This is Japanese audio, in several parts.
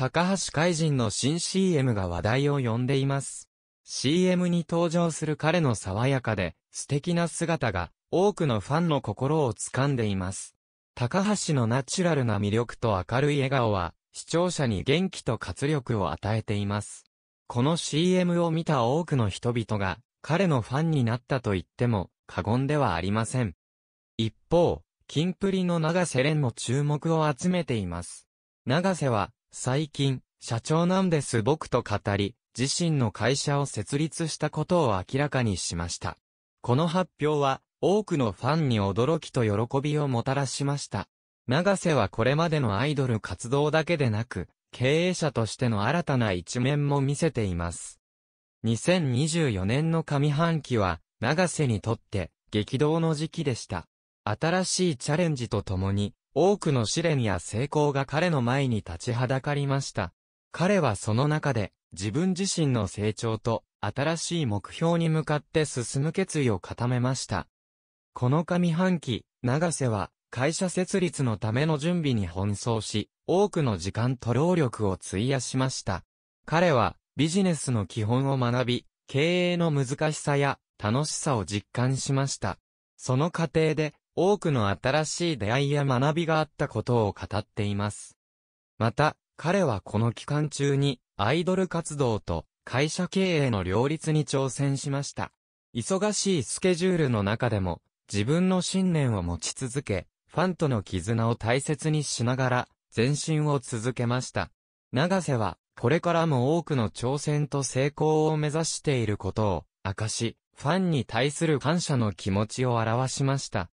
高橋海人の新 CM が話題を呼んでいます。CM に登場する彼の爽やかで素敵な姿が多くのファンの心を掴んでいます。高橋のナチュラルな魅力と明るい笑顔は視聴者に元気と活力を与えています。この CM を見た多くの人々が彼のファンになったと言っても過言ではありません。一方、キンプリの長瀬廉も注目を集めています。長瀬は最近、社長なんです僕と語り、自身の会社を設立したことを明らかにしました。この発表は、多くのファンに驚きと喜びをもたらしました。長瀬はこれまでのアイドル活動だけでなく、経営者としての新たな一面も見せています。2024年の上半期は、長瀬にとって、激動の時期でした。新しいチャレンジとともに、多くの試練や成功が彼の前に立ちはだかりました。彼はその中で、自分自身の成長と、新しい目標に向かって進む決意を固めました。この上半期、長瀬は、会社設立のための準備に奔走し、多くの時間と労力を費やしました。彼は、ビジネスの基本を学び、経営の難しさや、楽しさを実感しました。その過程で、多くの新しい出会いや学びがあったことを語っています。また、彼はこの期間中に、アイドル活動と会社経営の両立に挑戦しました。忙しいスケジュールの中でも、自分の信念を持ち続け、ファンとの絆を大切にしながら、前進を続けました。長瀬は、これからも多くの挑戦と成功を目指していることを、明かし、ファンに対する感謝の気持ちを表しました。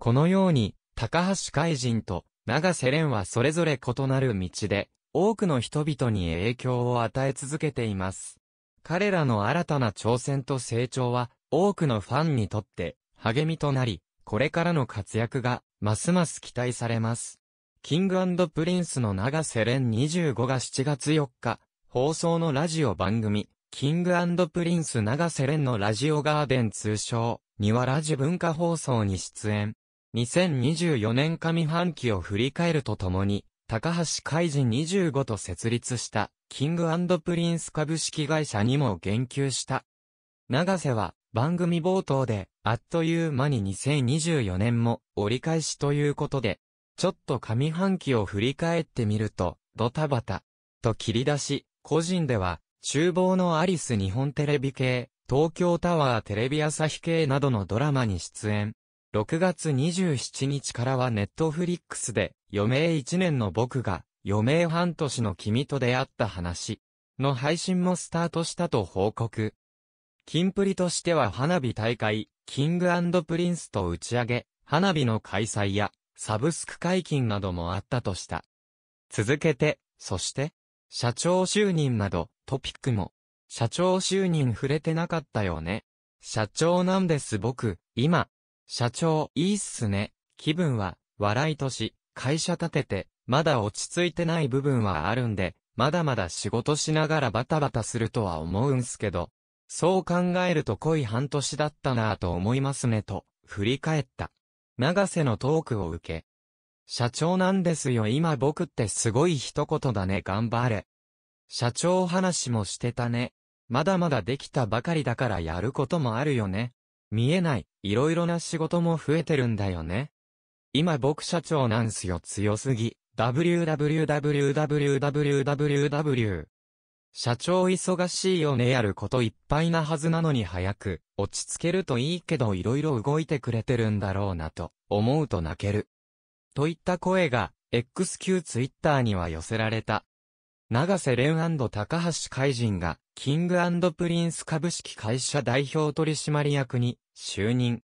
このように、高橋海人と長瀬廉はそれぞれ異なる道で、多くの人々に影響を与え続けています。彼らの新たな挑戦と成長は、多くのファンにとって励みとなり、これからの活躍が、ますます期待されます。キングプリンスの長瀬廉25が7月4日、放送のラジオ番組、キングプリンス長瀬廉のラジオガーデン通称、にはラジ文化放送に出演。2024年上半期を振り返るとともに、高橋海人25と設立した、キングプリンス株式会社にも言及した。長瀬は、番組冒頭で、あっという間に2024年も折り返しということで、ちょっと上半期を振り返ってみると、ドタバタ、と切り出し、個人では、厨房のアリス日本テレビ系、東京タワーテレビ朝日系などのドラマに出演。6月27日からはネットフリックスで、余命1年の僕が、余命半年の君と出会った話の配信もスタートしたと報告。金プリとしては花火大会、キングプリンスと打ち上げ、花火の開催や、サブスク解禁などもあったとした。続けて、そして、社長就任など、トピックも、社長就任触れてなかったよね。社長なんです僕、今、社長、いいっすね。気分は、笑いとし、会社立てて、まだ落ち着いてない部分はあるんで、まだまだ仕事しながらバタバタするとは思うんすけど、そう考えると濃い半年だったなぁと思いますねと、振り返った。長瀬のトークを受け。社長なんですよ今僕ってすごい一言だね頑張れ。社長話もしてたね。まだまだできたばかりだからやることもあるよね。見えない、いろいろな仕事も増えてるんだよね。今僕社長なんすよ強すぎ。www.www.www 社長忙しいよねやることいっぱいなはずなのに早く落ち着けるといいけどいろいろ動いてくれてるんだろうなと思うと泣ける。といった声が XQ ツイッターには寄せられた。長瀬廉高橋海人が、キングプリンス株式会社代表取締役に就任。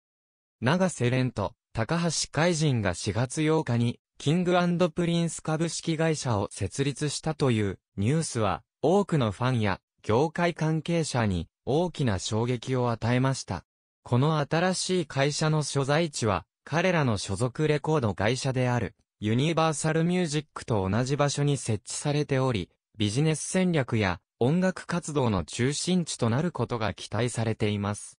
長瀬廉と高橋海人が4月8日に、キングプリンス株式会社を設立したというニュースは、多くのファンや業界関係者に大きな衝撃を与えました。この新しい会社の所在地は、彼らの所属レコード会社である。ユニバーサルミュージックと同じ場所に設置されており、ビジネス戦略や音楽活動の中心地となることが期待されています。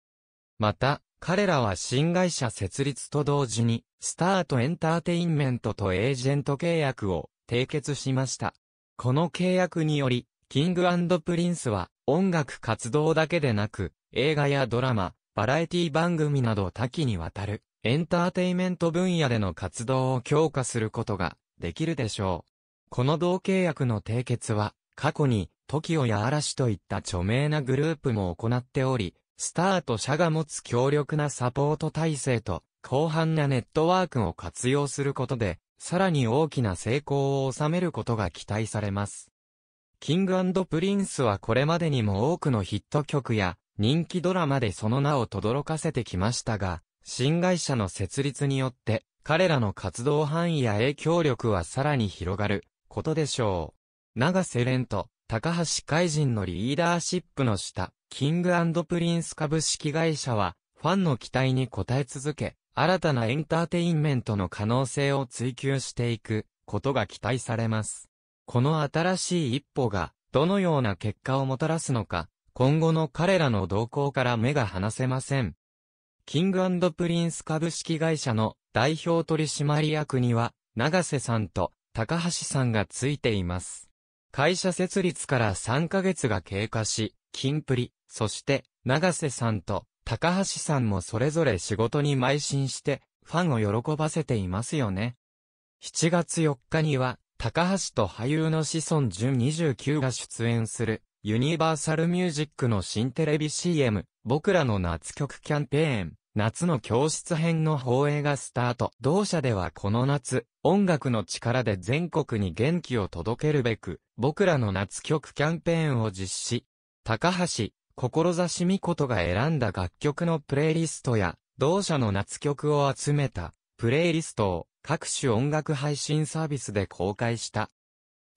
また、彼らは新会社設立と同時に、スタートエンターテインメントとエージェント契約を締結しました。この契約により、キングプリンスは音楽活動だけでなく、映画やドラマ、バラエティ番組など多岐にわたるエンターテイメント分野での活動を強化することができるでしょう。この同契約の締結は、過去に、TOKIO や嵐といった著名なグループも行っており、スターと社が持つ強力なサポート体制と、広範なネットワークを活用することで、さらに大きな成功を収めることが期待されます。キングプリンスはこれまでにも多くのヒット曲や人気ドラマでその名を轟かせてきましたが、新会社の設立によって、彼らの活動範囲や影響力はさらに広がることでしょう。長瀬廉と高橋海人のリーダーシップの下、キングプリンス株式会社は、ファンの期待に応え続け、新たなエンターテインメントの可能性を追求していくことが期待されます。この新しい一歩が、どのような結果をもたらすのか、今後の彼らの動向から目が離せません。キングプリンス株式会社の代表取締役には、長瀬さんと高橋さんがついています。会社設立から3ヶ月が経過し、金プリ、そして長瀬さんと高橋さんもそれぞれ仕事に邁進して、ファンを喜ばせていますよね。7月4日には、高橋と俳優の子孫淳29が出演する、ユニバーサルミュージックの新テレビ CM、僕らの夏曲キャンペーン、夏の教室編の放映がスタート。同社ではこの夏、音楽の力で全国に元気を届けるべく、僕らの夏曲キャンペーンを実施。高橋、志美琴が選んだ楽曲のプレイリストや、同社の夏曲を集めた、プレイリストを各種音楽配信サービスで公開した。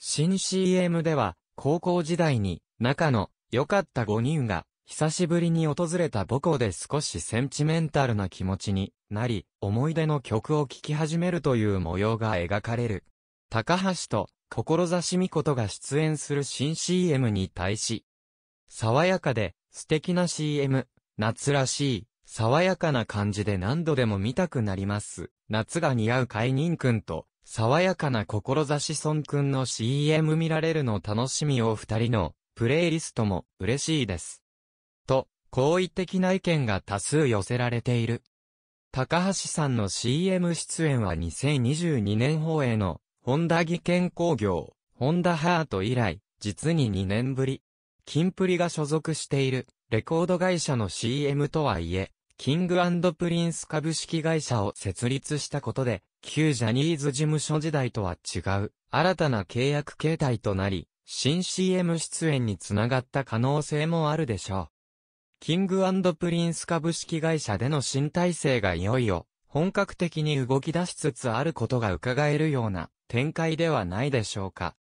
新 CM では、高校時代に、中の、良かった5人が、久しぶりに訪れた母校で少しセンチメンタルな気持ちになり、思い出の曲を聴き始めるという模様が描かれる。高橋と、志美琴が出演する新 CM に対し、爽やかで、素敵な CM、夏らしい、爽やかな感じで何度でも見たくなります。夏が似合う海人くんと、爽やかな志孫くんの CM 見られるの楽しみを二人の、プレイリストも嬉しいです。と、好意的な意見が多数寄せられている。高橋さんの CM 出演は2022年放映の、ホンダ技研工業、ホンダハート以来、実に2年ぶり。キンプリが所属している、レコード会社の CM とはいえ、キングプリンス株式会社を設立したことで、旧ジャニーズ事務所時代とは違う、新たな契約形態となり、新 CM 出演につながった可能性もあるでしょう。キングプリンス株式会社での新体制がいよいよ、本格的に動き出しつつあることが伺えるような展開ではないでしょうか。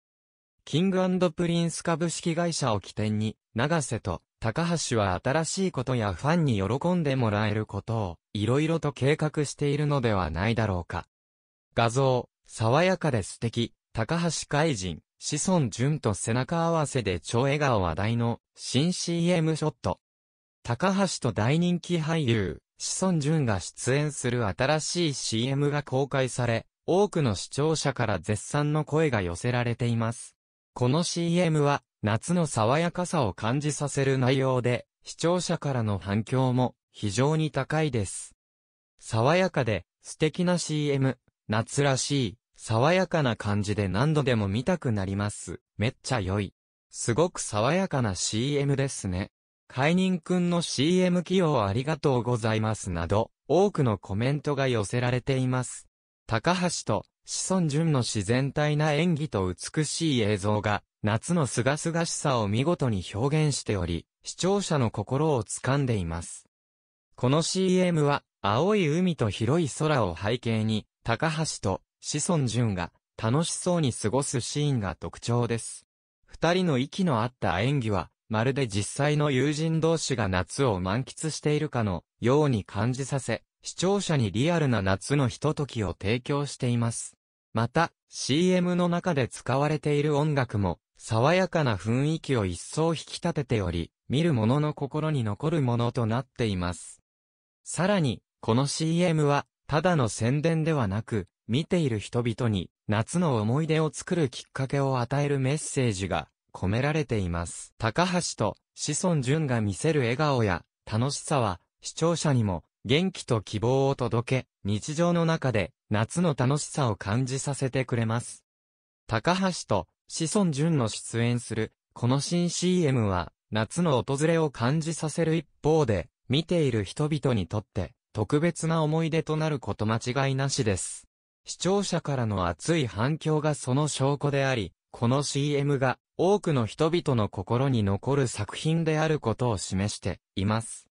キングプリンス株式会社を起点に、長瀬と高橋は新しいことやファンに喜んでもらえることを、いろいろと計画しているのではないだろうか。画像、爽やかで素敵、高橋海人、子孫淳と背中合わせで超笑顔話題の新 CM ショット。高橋と大人気俳優、志尊淳が出演する新しい CM が公開され、多くの視聴者から絶賛の声が寄せられています。この CM は、夏の爽やかさを感じさせる内容で、視聴者からの反響も非常に高いです。爽やかで素敵な CM、夏らしい、爽やかな感じで何度でも見たくなります。めっちゃ良い。すごく爽やかな CM ですね。解任くんの CM 起用ありがとうございますなど、多くのコメントが寄せられています。高橋と、志尊淳の自然体な演技と美しい映像が、夏の清々しさを見事に表現しており、視聴者の心を掴んでいます。この CM は、青い海と広い空を背景に、高橋と志尊淳が楽しそうに過ごすシーンが特徴です。二人の息の合った演技は、まるで実際の友人同士が夏を満喫しているかのように感じさせ、視聴者にリアルな夏のひとときを提供しています。また、CM の中で使われている音楽も、爽やかな雰囲気を一層引き立てており、見る者の心に残るものとなっています。さらに、この CM は、ただの宣伝ではなく、見ている人々に夏の思い出を作るきっかけを与えるメッセージが込められています。高橋と志尊淳が見せる笑顔や楽しさは視聴者にも元気と希望を届け、日常の中で夏の楽しさを感じさせてくれます。高橋と志尊淳の出演するこの新 CM は夏の訪れを感じさせる一方で、見ている人々にとって特別な思い出となること間違いなしです。視聴者からの熱い反響がその証拠であり、この CM が多くの人々の心に残る作品であることを示しています。